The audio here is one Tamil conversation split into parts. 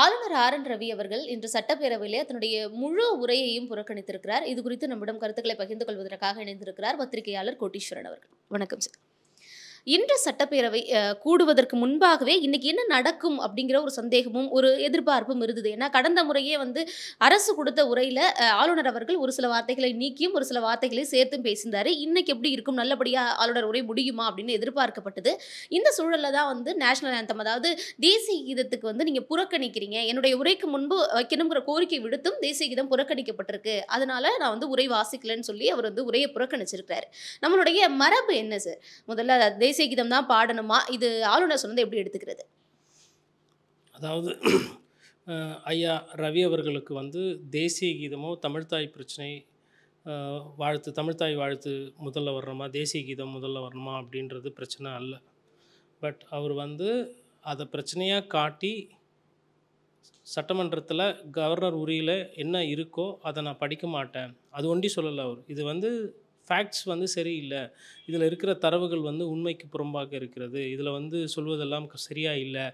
ஆளுநர் ஆர் என் ரவி அவர்கள் இன்று சட்டப்பேரவையிலே தன்னுடைய முழு உரையையும் புறக்கணித்திருக்கிறார் இது குறித்து நம்மிடம் கருத்துக்களை பகிர்ந்து கொள்வதற்காக இணைந்திருக்கிறார் பத்திரிகையாளர் கோட்டீஸ்வரன் அவர்கள் வணக்கம் சார் இன்று சட்டப்பேரவை கூடுவதற்கு முன்பாகவே இன்றைக்கி என்ன நடக்கும் அப்படிங்கிற ஒரு சந்தேகமும் ஒரு எதிர்பார்ப்பும் இருந்தது ஏன்னா கடந்த முறையே வந்து அரசு கொடுத்த உரையில் ஆளுநர் அவர்கள் ஒரு சில வார்த்தைகளை நீக்கியும் ஒரு சில வார்த்தைகளை சேர்த்தும் பேசியிருந்தார் இன்றைக்கி எப்படி இருக்கும் நல்லபடியாக ஆளுநர் உரை முடியுமா அப்படின்னு எதிர்பார்க்கப்பட்டது இந்த சூழலில் தான் வந்து நேஷனல் ஆந்தம் அதாவது தேசிய கீதத்துக்கு வந்து நீங்கள் புறக்கணிக்கிறீங்க என்னுடைய உரைக்கு முன்பு வைக்கணுங்கிற கோரிக்கை விடுத்தும் தேசிய கீதம் புறக்கணிக்கப்பட்டிருக்கு அதனால் நான் வந்து உரை வாசிக்கலன்னு சொல்லி அவர் வந்து உரையை புறக்கணிச்சிருக்கிறார் நம்மளுடைய மரபு என்ன சார் முதல்ல தேசிய கீதம் தான் பாடணுமா இது ஆளுநர் சொன்னதை எப்படி எடுத்துக்கிறது அதாவது ஐயா ரவி அவர்களுக்கு வந்து தேசிய கீதமோ தமிழ்தாய் பிரச்சனை வாழ்த்து தமிழ்தாய் வாழ்த்து முதல்ல வரணுமா தேசிய கீதம் முதல்ல வரணுமா அப்படின்றது பிரச்சனை அல்ல பட் அவர் வந்து அதை பிரச்சனையாக காட்டி சட்டமன்றத்தில் கவர்னர் உரியில் என்ன இருக்கோ அதை நான் படிக்க மாட்டேன் அது ஒண்டி சொல்லலை அவர் இது வந்து ஃபேக்ட்ஸ் வந்து சரியில்லை இதில் இருக்கிற தரவுகள் வந்து உண்மைக்கு புறம்பாக இருக்கிறது இதில் வந்து சொல்வதெல்லாம் சரியாக இல்லை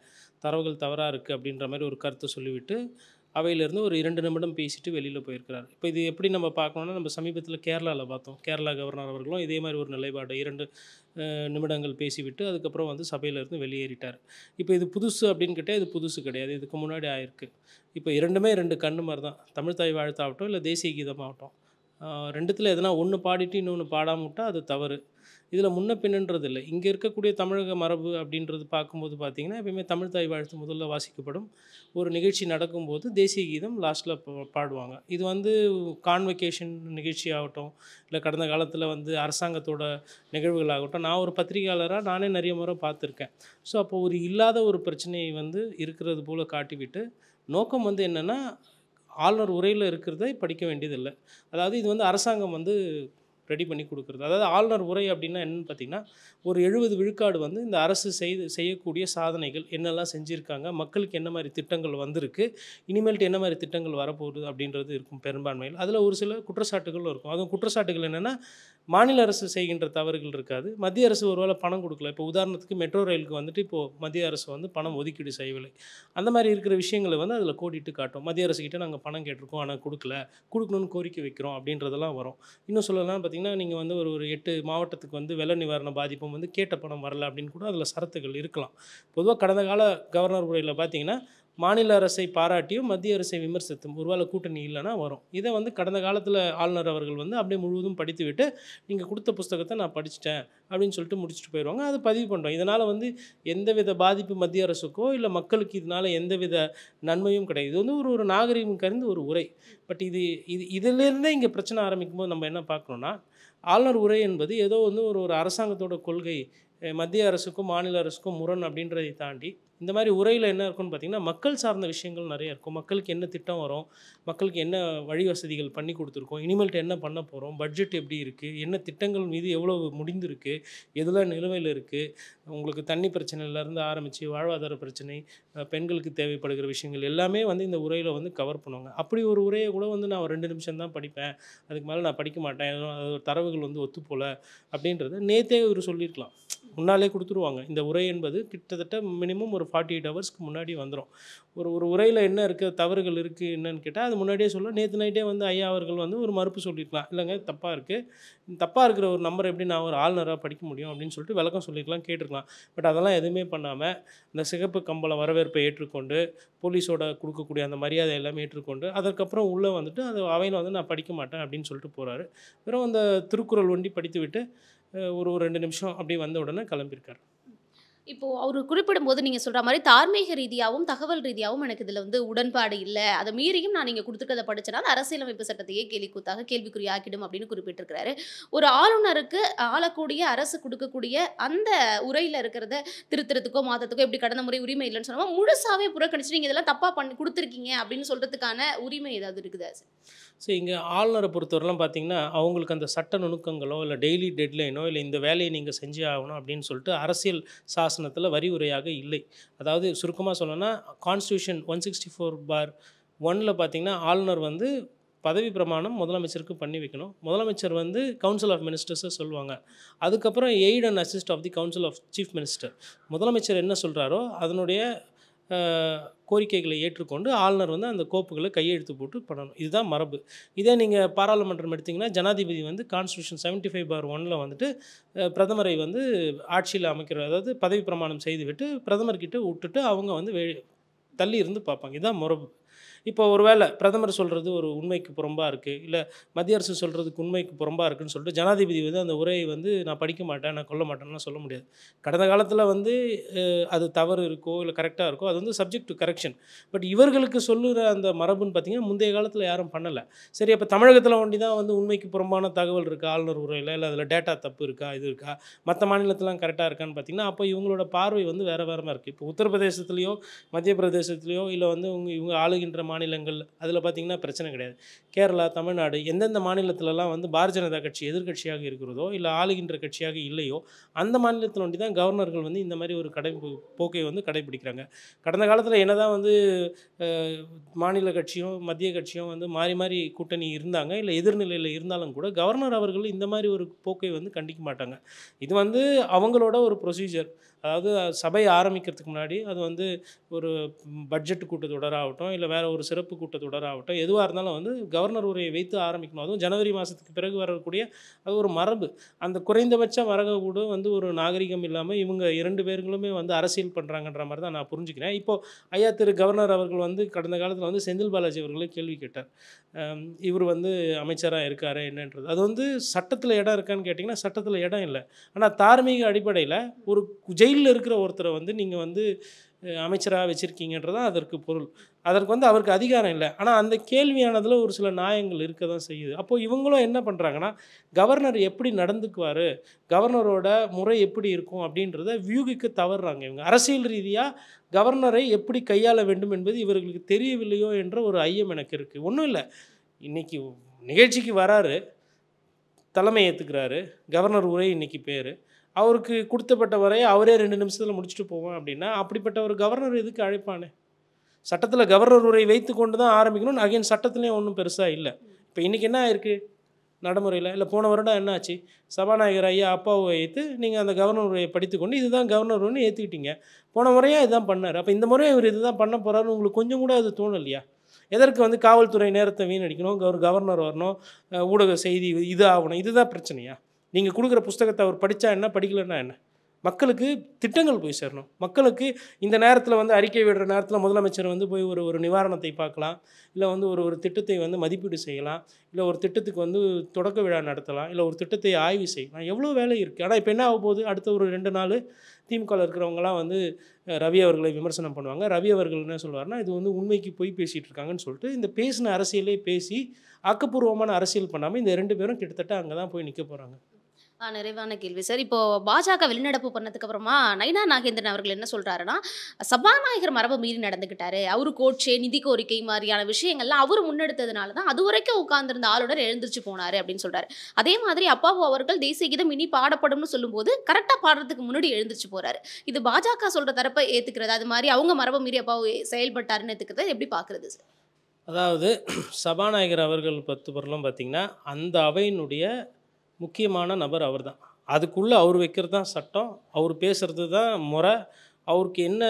தரவுகள் தவறாக இருக்குது அப்படின்ற மாதிரி ஒரு கருத்தை சொல்லிவிட்டு அவையிலேருந்து ஒரு இரண்டு நிமிடம் பேசிட்டு வெளியில் போயிருக்கிறார் இப்போ இது எப்படி நம்ம பார்க்கணும்னா நம்ம சமீபத்தில் கேரளாவில் பார்த்தோம் கேரளா கவர்னர் அவர்களும் இதே மாதிரி ஒரு நிலைப்பாடு இரண்டு நிமிடங்கள் பேசிவிட்டு அதுக்கப்புறம் வந்து சபையிலேருந்து வெளியேறிட்டார் இப்போ இது புதுசு அப்படின்னு கேட்டால் இது புதுசு கிடையாது இதுக்கு முன்னாடி ஆயிருக்கு இப்போ இரண்டுமே ரெண்டு கண்ணு மாதிரி தான் தமிழ் தாய் வாழ்த்தாகட்டும் இல்லை தேசிய கீதமாகட்டும் ரெண்டுத்தில் எதனா ஒன்று பாடிட்டு இன்னொன்று பாடாமட்டால் விட்டால் அது தவறு இதில் முன்ன பின்னன்றது இல்லை இங்கே இருக்கக்கூடிய தமிழக மரபு அப்படின்றது பார்க்கும்போது பார்த்திங்கன்னா எப்பயுமே தமிழ் தாய் வாழ்த்து முதல்ல வாசிக்கப்படும் ஒரு நிகழ்ச்சி நடக்கும்போது தேசிய கீதம் லாஸ்ட்டில் பாடுவாங்க இது வந்து கான்வெகேஷன் நிகழ்ச்சி ஆகட்டும் இல்லை கடந்த காலத்தில் வந்து அரசாங்கத்தோட நிகழ்வுகள் ஆகட்டும் நான் ஒரு பத்திரிகையாளராக நானே நிறைய முறை பார்த்துருக்கேன் ஸோ அப்போது ஒரு இல்லாத ஒரு பிரச்சனையை வந்து இருக்கிறது போல் காட்டிவிட்டு நோக்கம் வந்து என்னென்னா ஆளுநர் உரையில் இருக்கிறத படிக்க வேண்டியதில்லை அதாவது இது வந்து அரசாங்கம் வந்து ரெடி பண்ணி கொடுக்குறது அதாவது ஆளுநர் உரை அப்படின்னா என்னென்னு பார்த்தீங்கன்னா ஒரு எழுபது விழுக்காடு வந்து இந்த அரசு செய்து செய்யக்கூடிய சாதனைகள் என்னெல்லாம் செஞ்சுருக்காங்க மக்களுக்கு என்ன மாதிரி திட்டங்கள் வந்திருக்கு இனிமேல்ட்டு என்ன மாதிரி திட்டங்கள் வரப்போகுது அப்படின்றது இருக்கும் பெரும்பான்மையில் அதில் ஒரு சில குற்றச்சாட்டுகளும் இருக்கும் அதுவும் குற்றச்சாட்டுகள் என்னென்னா மாநில அரசு செய்கின்ற தவறுகள் இருக்காது மத்திய அரசு ஒருவேளை பணம் கொடுக்கல இப்போ உதாரணத்துக்கு மெட்ரோ ரயிலுக்கு வந்துட்டு இப்போது மத்திய அரசு வந்து பணம் ஒதுக்கீடு செய்யவில்லை அந்த மாதிரி இருக்கிற விஷயங்களை வந்து அதில் கோடிட்டு காட்டும் மத்திய அரசுக்கிட்ட நாங்கள் பணம் கேட்டிருக்கோம் ஆனால் கொடுக்கல கொடுக்கணும்னு கோரிக்கை வைக்கிறோம் அப்படின்றதெல்லாம் வரும் இன்னும் சொல்லலாம் பார்த்திங்கன்னா நீங்கள் வந்து ஒரு ஒரு எட்டு மாவட்டத்துக்கு வந்து வெள்ள நிவாரண பாதிப்பும் வந்து கேட்ட பணம் வரல அப்படின்னு கூட அதில் சரத்துகள் இருக்கலாம் பொதுவாக கடந்த கால கவர்னர் முறையில் பார்த்திங்கன்னா மாநில அரசை பாராட்டியும் மத்திய அரசை விமர்சித்தும் ஒருவேளை கூட்டணி இல்லைன்னா வரும் இதை வந்து கடந்த காலத்தில் ஆளுநர் அவர்கள் வந்து அப்படியே முழுவதும் படித்து விட்டு நீங்கள் கொடுத்த புஸ்தகத்தை நான் படிச்சுட்டேன் அப்படின்னு சொல்லிட்டு முடிச்சுட்டு போயிடுவாங்க அது பதிவு பண்ணுறோம் இதனால் வந்து எந்தவித பாதிப்பு மத்திய அரசுக்கோ இல்லை மக்களுக்கு இதனால் எந்தவித நன்மையும் கிடையாது இது வந்து ஒரு ஒரு நாகரீகம் கருந்து ஒரு உரை பட் இது இது இதிலிருந்தே இங்கே பிரச்சனை ஆரம்பிக்கும் போது நம்ம என்ன பார்க்கணுன்னா ஆளுநர் உரை என்பது ஏதோ வந்து ஒரு ஒரு அரசாங்கத்தோட கொள்கை மத்திய அரசுக்கும் மாநில அரசுக்கும் முரண் அப்படின்றதை தாண்டி இந்த மாதிரி உரையில் என்ன இருக்கும்னு பார்த்திங்கன்னா மக்கள் சார்ந்த விஷயங்கள் நிறைய இருக்கும் மக்களுக்கு என்ன திட்டம் வரும் மக்களுக்கு என்ன வழி வசதிகள் பண்ணி கொடுத்துருக்கோம் இனிமேல்ட்டு என்ன பண்ண போகிறோம் பட்ஜெட் எப்படி இருக்குது என்ன திட்டங்கள் மீது எவ்வளோ முடிந்திருக்கு எதெல்லாம் நிலுவையில் இருக்குது உங்களுக்கு தண்ணி பிரச்சனையிலேருந்து ஆரம்பித்து வாழ்வாதார பிரச்சனை பெண்களுக்கு தேவைப்படுகிற விஷயங்கள் எல்லாமே வந்து இந்த உரையில் வந்து கவர் பண்ணுவாங்க அப்படி ஒரு உரையை கூட வந்து நான் ரெண்டு நிமிஷம் தான் படிப்பேன் அதுக்கு மேலே நான் படிக்க மாட்டேன் அதோட தரவுகள் வந்து ஒத்துப்போல அப்படின்றத நேத்தே இவர் சொல்லியிருக்கலாம் முன்னாலே கொடுத்துருவாங்க இந்த உரை என்பது கிட்டத்தட்ட மினிமம் ஒரு ஃபார்ட்டி எயிட் ஹவர்ஸ்க்கு முன்னாடி வந்துடும் ஒரு ஒரு உரையில் என்ன இருக்குது தவறுகள் இருக்குது என்னன்னு கேட்டால் அது முன்னாடியே சொல்ல நேற்று நைட்டே வந்து ஐயா அவர்கள் வந்து ஒரு மறுப்பு சொல்லியிருக்கலாம் இல்லைங்க தப்பாக இருக்குது தப்பாக இருக்கிற ஒரு நம்பர் எப்படி நான் ஒரு ஆளுநராக படிக்க முடியும் அப்படின்னு சொல்லிட்டு விளக்கம் சொல்லியிருக்கலாம் கேட்டிருக்கலாம் பட் அதெல்லாம் எதுவுமே பண்ணாமல் இந்த சிகப்பு கம்பளம் வரவேற்பை ஏற்றுக்கொண்டு போலீஸோட கொடுக்கக்கூடிய அந்த மரியாதை எல்லாமே ஏற்றுக்கொண்டு அதுக்கப்புறம் உள்ளே வந்துட்டு அது அவையில் வந்து நான் படிக்க மாட்டேன் அப்படின்னு சொல்லிட்டு போகிறாரு வெறும் அந்த திருக்குறள் ஒண்டி படித்து விட்டு ஒரு ரெண்டு நிமிஷம் அப்படி வந்த உடனே கிளம்பியிருக்காரு இப்போது அவர் போது நீங்கள் சொல்ற மாதிரி தார்மீக ரீதியாகவும் தகவல் ரீதியாகவும் எனக்கு இதில் வந்து உடன்பாடு இல்லை அதை மீறியும் நான் நீங்கள் கொடுத்துருக்கதை படிச்சனால அரசியலமைப்பு சட்டத்தையே கேள்விக்குறி கேள்விக்குறியாக்கிடும் அப்படின்னு குறிப்பிட்டிருக்கிறாரு ஒரு ஆளுநருக்கு ஆளக்கூடிய அரசு கொடுக்கக்கூடிய அந்த உரையில் இருக்கிறத திருத்தறதுக்கோ மாத்தத்துக்கோ இப்படி கடந்த முறை உரிமை இல்லைன்னு சொன்னா முழுசாவே புறக்கணிச்சு நீங்க இதெல்லாம் தப்பாக பண்ணி கொடுத்துருக்கீங்க அப்படின்னு சொல்கிறதுக்கான உரிமை ஏதாவது இருக்குதா சார் ஸோ இங்கே ஆளுநரை பொறுத்தவரைலாம் பார்த்தீங்கன்னா அவங்களுக்கு அந்த சட்ட நுணுக்கங்களோ இல்லை டெய்லி டெட்லைனோ இல்லை இந்த வேலையை நீங்கள் செஞ்சே ஆகணும் அப்படின்னு சொல்லிட்டு அரசியல் சாஸ் சாசனத்தில் வரி உரையாக இல்லை அதாவது சுருக்கமாக சொல்லணும்னா கான்ஸ்டியூஷன் ஒன் சிக்ஸ்டி ஃபோர் பார் ஒனில் பார்த்திங்கன்னா ஆளுநர் வந்து பதவி பிரமாணம் முதலமைச்சருக்கு பண்ணி வைக்கணும் முதலமைச்சர் வந்து கவுன்சில் ஆஃப் மினிஸ்டர்ஸை சொல்லுவாங்க அதுக்கப்புறம் aid and assist of the council of chief minister முதலமைச்சர் என்ன சொல்கிறாரோ அதனுடைய கோரிக்கைகளை ஏற்றுக்கொண்டு ஆளுநர் வந்து அந்த கோப்புகளை கையெழுத்து போட்டு பண்ணணும் இதுதான் மரபு இதே நீங்கள் பாராளுமன்றம் எடுத்திங்கன்னா ஜனாதிபதி வந்து கான்ஸ்டியூஷன் செவன்ட்டி ஃபைவ் பார் ஒனில் வந்துட்டு பிரதமரை வந்து ஆட்சியில் அமைக்கிற அதாவது பதவி பிரமாணம் செய்துவிட்டு பிரதமர்கிட்ட விட்டுட்டு அவங்க வந்து தள்ளி இருந்து பார்ப்பாங்க இதுதான் மரபு இப்போ ஒரு வேளை பிரதமர் சொல்கிறது ஒரு உண்மைக்கு புறம்பாக இருக்குது இல்லை மத்திய அரசு சொல்கிறதுக்கு உண்மைக்கு புறம்பாக இருக்குதுன்னு சொல்லிட்டு ஜனாதிபதி வந்து அந்த உரையை வந்து நான் படிக்க மாட்டேன் நான் கொல்ல மாட்டேன்லாம் சொல்ல முடியாது கடந்த காலத்தில் வந்து அது தவறு இருக்கோ இல்லை கரெக்டாக இருக்கோ அது வந்து சப்ஜெக்ட் டு கரெக்ஷன் பட் இவர்களுக்கு சொல்லுற அந்த மரபுன்னு பார்த்தீங்கன்னா முந்தைய காலத்தில் யாரும் பண்ணலை சரி அப்போ தமிழகத்தில் ஒண்டி தான் வந்து உண்மைக்கு புறம்பான தகவல் இருக்கா ஆளுநர் உரையில் இல்லை அதில் டேட்டா தப்பு இருக்கா இது இருக்கா மற்ற மாநிலத்திலாம் கரெக்டாக இருக்கான்னு பார்த்தீங்கன்னா அப்போ இவங்களோட பார்வை வந்து வேறு வேறமாக இருக்குது இப்போ உத்தரப்பிரதேசத்துலேயோ மத்திய பிரதேசத்துலேயோ இல்லை வந்து இவங்க இவங்க ஆளுகின்ற இருக்கின்ற மாநிலங்கள் அதில் பார்த்திங்கன்னா பிரச்சனை கிடையாது கேரளா தமிழ்நாடு எந்தெந்த மாநிலத்திலலாம் வந்து பாரதிய ஜனதா கட்சி எதிர்கட்சியாக இருக்கிறதோ இல்லை ஆளுகின்ற கட்சியாக இல்லையோ அந்த மாநிலத்தில் ஒண்டி தான் கவர்னர்கள் வந்து இந்த மாதிரி ஒரு கடை போக்கை வந்து கடைபிடிக்கிறாங்க கடந்த காலத்தில் தான் வந்து மாநில கட்சியும் மத்திய கட்சியும் வந்து மாறி மாறி கூட்டணி இருந்தாங்க இல்லை எதிர்நிலையில் இருந்தாலும் கூட கவர்னர் அவர்கள் இந்த மாதிரி ஒரு போக்கை வந்து கண்டிக்க மாட்டாங்க இது வந்து அவங்களோட ஒரு ப்ரொசீஜர் அதாவது சபை ஆரம்பிக்கிறதுக்கு முன்னாடி அது வந்து ஒரு பட்ஜெட் கூட்டத்தொடராகட்டும் இல்லை வேறு ஒரு சிறப்பு கூட்டத்தொடராகட்டும் எதுவாக இருந்தாலும் வந்து கவர்னர் உரையை வைத்து ஆரம்பிக்கணும் அதுவும் ஜனவரி மாதத்துக்கு பிறகு வரக்கூடிய அது ஒரு மரபு அந்த குறைந்தபட்ச மரக கூட வந்து ஒரு நாகரிகம் இல்லாமல் இவங்க இரண்டு பேர்களுமே வந்து அரசியல் பண்ணுறாங்கன்ற மாதிரி தான் நான் புரிஞ்சுக்கிறேன் இப்போது ஐயா திரு கவர்னர் அவர்கள் வந்து கடந்த காலத்தில் வந்து செந்தில் பாலாஜி அவர்களே கேள்வி கேட்டார் இவர் வந்து அமைச்சராக இருக்கார் என்னன்றது அது வந்து சட்டத்தில் இடம் இருக்கான்னு கேட்டிங்கன்னா சட்டத்தில் இடம் இல்லை ஆனால் தார்மீக அடிப்படையில் ஒரு ஜெய் ஜெயிலில் இருக்கிற ஒருத்தரை வந்து நீங்கள் வந்து அமைச்சராக வச்சுருக்கீங்கன்றதான் அதற்கு பொருள் அதற்கு வந்து அவருக்கு அதிகாரம் இல்லை ஆனால் அந்த கேள்வியானதில் ஒரு சில நியாயங்கள் இருக்க தான் செய்யுது அப்போது இவங்களும் என்ன பண்ணுறாங்கன்னா கவர்னர் எப்படி நடந்துக்குவார் கவர்னரோட முறை எப்படி இருக்கும் அப்படின்றத வியூகிக்க தவறுறாங்க இவங்க அரசியல் ரீதியாக கவர்னரை எப்படி கையாள வேண்டும் என்பது இவர்களுக்கு தெரியவில்லையோ என்ற ஒரு ஐயம் எனக்கு இருக்குது ஒன்றும் இல்லை இன்றைக்கி நிகழ்ச்சிக்கு வராரு தலைமை ஏற்றுக்கிறாரு கவர்னர் உரை இன்றைக்கி பேர் அவருக்கு கொடுத்தப்பட்ட வரையை அவரே ரெண்டு நிமிஷத்தில் முடிச்சுட்டு போவேன் அப்படின்னா அப்படிப்பட்ட ஒரு கவர்னர் எதுக்கு அழைப்பானே சட்டத்தில் கவர்னர் உரை வைத்து கொண்டு தான் ஆரம்பிக்கணும்னு அகைன் சட்டத்துலேயும் ஒன்றும் பெருசாக இல்லை இப்போ இன்றைக்கி என்ன ஆயிருக்கு நடைமுறையில் இல்லை போன வருடம் என்னாச்சு சபாநாயகர் ஐயா அப்பாவை வைத்து நீங்கள் அந்த கவர்னர் உரையை படித்துக்கொண்டு இதுதான் கவர்னர் ஒன்று ஏற்றுக்கிட்டீங்க போன முறையாக இதுதான் பண்ணார் அப்போ இந்த முறையை இவர் இதுதான் பண்ண போகிறாருன்னு உங்களுக்கு கொஞ்சம் கூட அது தோணலையா எதற்கு வந்து காவல்துறை நேரத்தை வீணடிக்கணும் கவர் கவர்னர் வரணும் ஊடக செய்தி இது ஆகணும் இதுதான் பிரச்சனையா நீங்கள் கொடுக்குற புஸ்தகத்தை அவர் படித்தா என்ன படிக்கலன்னா என்ன மக்களுக்கு திட்டங்கள் போய் சேரணும் மக்களுக்கு இந்த நேரத்தில் வந்து அறிக்கை விடுற நேரத்தில் முதலமைச்சர் வந்து போய் ஒரு ஒரு நிவாரணத்தை பார்க்கலாம் இல்லை வந்து ஒரு ஒரு திட்டத்தை வந்து மதிப்பீடு செய்யலாம் இல்லை ஒரு திட்டத்துக்கு வந்து தொடக்க விழா நடத்தலாம் இல்லை ஒரு திட்டத்தை ஆய்வு செய்யலாம் எவ்வளோ வேலை இருக்குது ஆனால் இப்போ என்ன ஆகும் போது அடுத்த ஒரு ரெண்டு நாள் திமுகவில் இருக்கிறவங்களாம் வந்து ரவி அவர்களை விமர்சனம் பண்ணுவாங்க ரவி அவர்கள் என்ன சொல்வார்னா இது வந்து உண்மைக்கு போய் பேசிகிட்டு இருக்காங்கன்னு சொல்லிட்டு இந்த பேசின அரசியலே பேசி ஆக்கப்பூர்வமான அரசியல் பண்ணாமல் இந்த ரெண்டு பேரும் கிட்டத்தட்ட அங்கே தான் போய் நிற்க போகிறாங்க நிறைவான கேள்வி சார் இப்போ பாஜக வெளிநடப்பு பண்ணதுக்கு அப்புறமா நைனா நாகேந்திரன் அவர்கள் என்ன சொல்றாருன்னா சபாநாயகர் மரபு மீறி நடந்துகிட்டாரு அவரு கோட்சே நிதி கோரிக்கை மாதிரியான விஷயங்கள்லாம் அவர் முன்னெடுத்ததுனால தான் அது வரைக்கும் உட்கார்ந்திருந்த ஆளுநர் எழுந்திருச்சு போனாரு அப்படின்னு சொல்றாரு அதே மாதிரி அப்பாவு அவர்கள் தேசிய கீதம் இனி பாடப்படும்னு சொல்லும்போது கரெக்டாக பாடுறதுக்கு முன்னாடி எழுந்திருச்சு போறாரு இது பாஜக சொல்ற தரப்பை ஏத்துக்கிறது அது மாதிரி அவங்க மரபு மீறி அப்பாவு செயல்பட்டாருன்னு ஏத்துக்கிறத எப்படி பாக்குறது சார் அதாவது சபாநாயகர் அவர்கள் பத்து பொருளும் பார்த்தீங்கன்னா அந்த அவையினுடைய முக்கியமான நபர் அவர் தான் அதுக்குள்ளே அவர் வைக்கிறது தான் சட்டம் அவர் பேசுகிறது தான் முறை அவருக்கு என்ன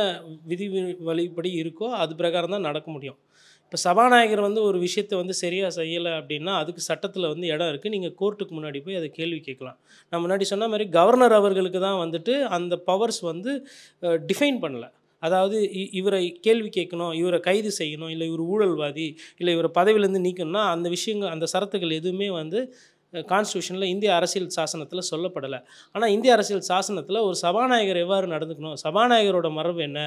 விதி வழிபடி இருக்கோ அது பிரகாரம் தான் நடக்க முடியும் இப்போ சபாநாயகர் வந்து ஒரு விஷயத்தை வந்து சரியாக செய்யலை அப்படின்னா அதுக்கு சட்டத்தில் வந்து இடம் இருக்குது நீங்கள் கோர்ட்டுக்கு முன்னாடி போய் அதை கேள்வி கேட்கலாம் நான் முன்னாடி சொன்ன மாதிரி கவர்னர் அவர்களுக்கு தான் வந்துட்டு அந்த பவர்ஸ் வந்து டிஃபைன் பண்ணலை அதாவது இவரை கேள்வி கேட்கணும் இவரை கைது செய்யணும் இல்லை இவர் ஊழல்வாதி இல்லை இவரை பதவியிலேருந்து நீக்கணும்னா அந்த விஷயங்கள் அந்த சரத்துகள் எதுவுமே வந்து கான்ஸ்டியூஷனில் இந்திய அரசியல் சாசனத்தில் சொல்லப்படலை ஆனால் இந்திய அரசியல் சாசனத்தில் ஒரு சபாநாயகர் எவ்வாறு நடந்துக்கணும் சபாநாயகரோட மரபு என்ன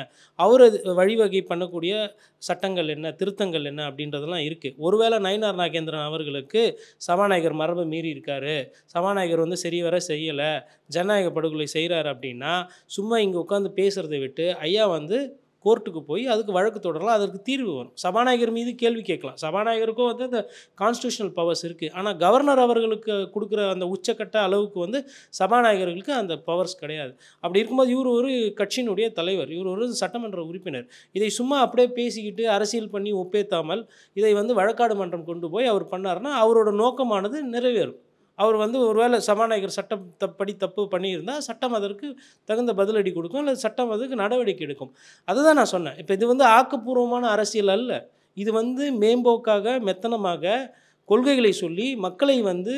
அவர் வழிவகை பண்ணக்கூடிய சட்டங்கள் என்ன திருத்தங்கள் என்ன அப்படின்றதெல்லாம் இருக்குது ஒருவேளை நயினார் நாகேந்திரன் அவர்களுக்கு சபாநாயகர் மரபை மீறி இருக்கார் சபாநாயகர் வந்து சரி வர செய்யலை ஜனநாயக படுகொலை செய்கிறார் அப்படின்னா சும்மா இங்கே உட்காந்து பேசுகிறத விட்டு ஐயா வந்து கோர்ட்டுக்கு போய் அதுக்கு வழக்கு தொடரலாம் அதற்கு தீர்வு வரும் சபாநாயகர் மீது கேள்வி கேட்கலாம் சபாநாயகருக்கும் வந்து அந்த கான்ஸ்டியூஷனல் பவர்ஸ் இருக்குது ஆனால் கவர்னர் அவர்களுக்கு கொடுக்குற அந்த உச்சக்கட்ட அளவுக்கு வந்து சபாநாயகர்களுக்கு அந்த பவர்ஸ் கிடையாது அப்படி இருக்கும்போது இவர் ஒரு கட்சியினுடைய தலைவர் இவர் ஒரு சட்டமன்ற உறுப்பினர் இதை சும்மா அப்படியே பேசிக்கிட்டு அரசியல் பண்ணி ஒப்பேத்தாமல் இதை வந்து வழக்காடு மன்றம் கொண்டு போய் அவர் பண்ணார்னா அவரோட நோக்கமானது நிறைவேறும் அவர் வந்து ஒருவேளை சபாநாயகர் சட்டம் தப்படி தப்பு பண்ணியிருந்தால் சட்டம் அதற்கு தகுந்த பதிலடி கொடுக்கும் இல்லை சட்டம் அதுக்கு நடவடிக்கை எடுக்கும் அதுதான் நான் சொன்னேன் இப்போ இது வந்து ஆக்கப்பூர்வமான அரசியல் அல்ல இது வந்து மேம்போக்காக மெத்தனமாக கொள்கைகளை சொல்லி மக்களை வந்து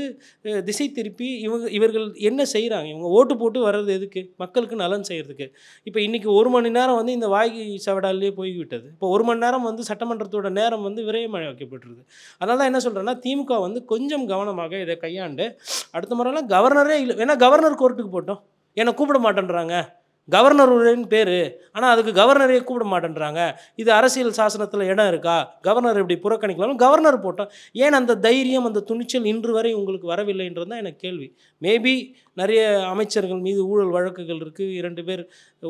திசை திருப்பி இவங்க இவர்கள் என்ன செய்கிறாங்க இவங்க ஓட்டு போட்டு வர்றது எதுக்கு மக்களுக்கு நலன் செய்கிறதுக்கு இப்போ இன்றைக்கி ஒரு மணி நேரம் வந்து இந்த வாய்க்கு சவடாலே போய்விட்டது இப்போ ஒரு மணி நேரம் வந்து சட்டமன்றத்தோட நேரம் வந்து விரயமாக்கப்பட்டிருக்கு அதனால தான் என்ன சொல்கிறேன்னா திமுக வந்து கொஞ்சம் கவனமாக இதை கையாண்டு அடுத்த முறையெல்லாம் கவர்னரே இல்லை ஏன்னா கவர்னர் கோர்ட்டுக்கு போட்டோம் என்னை கூப்பிட மாட்டேன்றாங்க கவர்னர் உரைன்னு பேர் ஆனால் அதுக்கு கவர்னரே கூப்பிட மாட்டேன்றாங்க இது அரசியல் சாசனத்தில் இடம் இருக்கா கவர்னர் இப்படி புறக்கணிக்கலாம் கவர்னர் போட்டோம் ஏன் அந்த தைரியம் அந்த துணிச்சல் இன்று வரை உங்களுக்கு வரவில்லைன்றது தான் எனக்கு கேள்வி மேபி நிறைய அமைச்சர்கள் மீது ஊழல் வழக்குகள் இருக்குது இரண்டு பேர்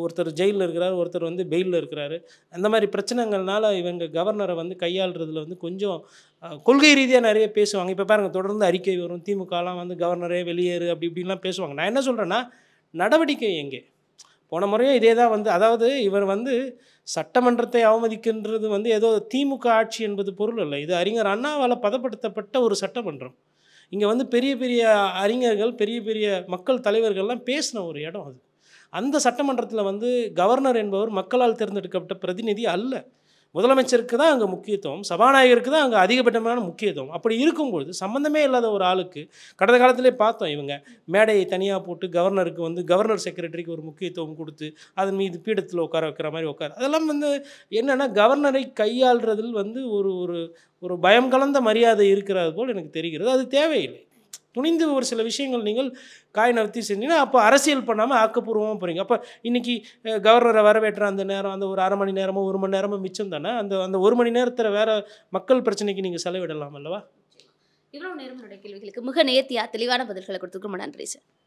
ஒருத்தர் ஜெயிலில் இருக்கிறார் ஒருத்தர் வந்து பெயிலில் இருக்கிறாரு அந்த மாதிரி பிரச்சனைகள்னால இவங்க கவர்னரை வந்து கையாளுறதுல வந்து கொஞ்சம் கொள்கை ரீதியாக நிறைய பேசுவாங்க இப்போ பாருங்கள் தொடர்ந்து அறிக்கை வரும் திமுகலாம் வந்து கவர்னரே வெளியேறு அப்படி இப்படின்லாம் பேசுவாங்க நான் என்ன சொல்கிறேன்னா நடவடிக்கை எங்கே போன முறையும் இதே தான் வந்து அதாவது இவர் வந்து சட்டமன்றத்தை அவமதிக்கின்றது வந்து ஏதோ திமுக ஆட்சி என்பது பொருள் இல்லை இது அறிஞர் அண்ணாவால் பதப்படுத்தப்பட்ட ஒரு சட்டமன்றம் இங்கே வந்து பெரிய பெரிய அறிஞர்கள் பெரிய பெரிய மக்கள் தலைவர்கள்லாம் பேசின ஒரு இடம் அது அந்த சட்டமன்றத்தில் வந்து கவர்னர் என்பவர் மக்களால் தேர்ந்தெடுக்கப்பட்ட பிரதிநிதி அல்ல முதலமைச்சருக்கு தான் அங்கே முக்கியத்துவம் சபாநாயகருக்கு தான் அங்கே அதிகபட்சமான முக்கியத்துவம் அப்படி இருக்கும்பொழுது சம்மந்தமே இல்லாத ஒரு ஆளுக்கு கடந்த காலத்திலே பார்த்தோம் இவங்க மேடையை தனியாக போட்டு கவர்னருக்கு வந்து கவர்னர் செக்ரட்டரிக்கு ஒரு முக்கியத்துவம் கொடுத்து அதன் மீது பீடத்தில் உட்கார வைக்கிற மாதிரி உட்கார் அதெல்லாம் வந்து என்னென்னா கவர்னரை கையாள்றதில் வந்து ஒரு ஒரு ஒரு பயம் கலந்த மரியாதை இருக்கிறது போல் எனக்கு தெரிகிறது அது தேவையில்லை துணிந்து ஒரு சில விஷயங்கள் நீங்கள் காய் நகர்த்தி செஞ்சீங்கன்னா அப்போ அரசியல் பண்ணாமல் ஆக்கப்பூர்வமாக போகிறீங்க அப்போ இன்றைக்கி கவர்னரை வரவேற்ற அந்த நேரம் அந்த ஒரு அரை மணி நேரமோ ஒரு மணி நேரமோ மிச்சம் தானே அந்த அந்த ஒரு மணி நேரத்தில் வேறு மக்கள் பிரச்சனைக்கு நீங்கள் செலவிடலாம் அல்லவா இவ்வளோ நேரம் கேள்விகளுக்கு மிக நேர்த்தியாக தெளிவான பதில்களை ரொம்ப நன்றி சார்